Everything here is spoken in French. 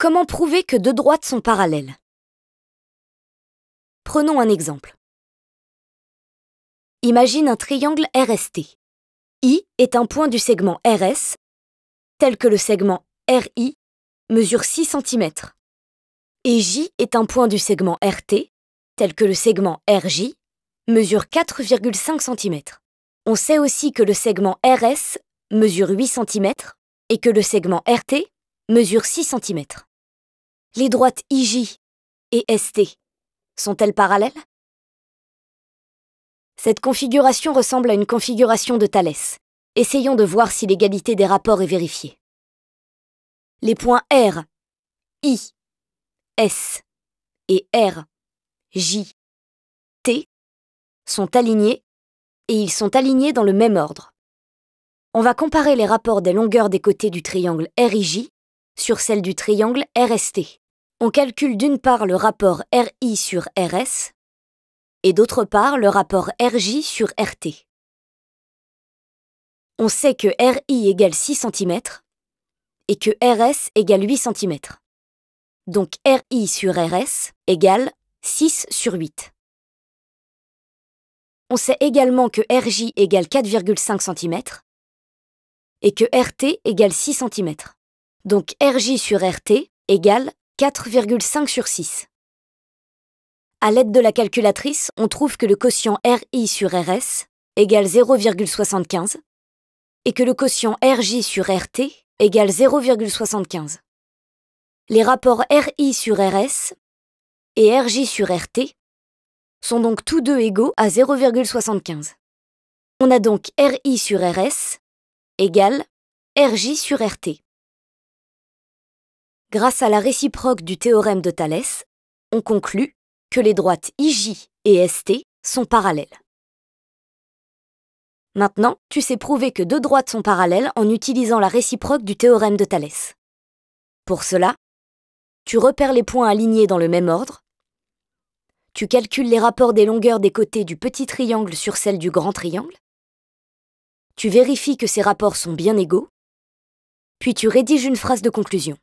Comment prouver que deux droites sont parallèles Prenons un exemple. Imagine un triangle RST. I est un point du segment RS, tel que le segment RI mesure 6 cm, et J est un point du segment RT, tel que le segment RJ mesure 4,5 cm. On sait aussi que le segment RS mesure 8 cm et que le segment RT mesure 6 cm. Les droites IJ et ST sont-elles parallèles Cette configuration ressemble à une configuration de Thalès. Essayons de voir si l'égalité des rapports est vérifiée. Les points R, I, S et R, J, T sont alignés et ils sont alignés dans le même ordre. On va comparer les rapports des longueurs des côtés du triangle RIJ sur celles du triangle RST on calcule d'une part le rapport RI sur RS et d'autre part le rapport RJ sur RT. On sait que RI égale 6 cm et que RS égale 8 cm. Donc RI sur RS égale 6 sur 8. On sait également que RJ égale 4,5 cm et que RT égale 6 cm. Donc RJ sur RT égale 4,5 sur 6. À l'aide de la calculatrice, on trouve que le quotient RI sur RS égale 0,75 et que le quotient RJ sur RT égale 0,75. Les rapports RI sur RS et RJ sur RT sont donc tous deux égaux à 0,75. On a donc RI sur RS égale RJ sur RT. Grâce à la réciproque du théorème de Thalès, on conclut que les droites IJ et ST sont parallèles. Maintenant, tu sais prouver que deux droites sont parallèles en utilisant la réciproque du théorème de Thalès. Pour cela, tu repères les points alignés dans le même ordre, tu calcules les rapports des longueurs des côtés du petit triangle sur celle du grand triangle, tu vérifies que ces rapports sont bien égaux, puis tu rédiges une phrase de conclusion.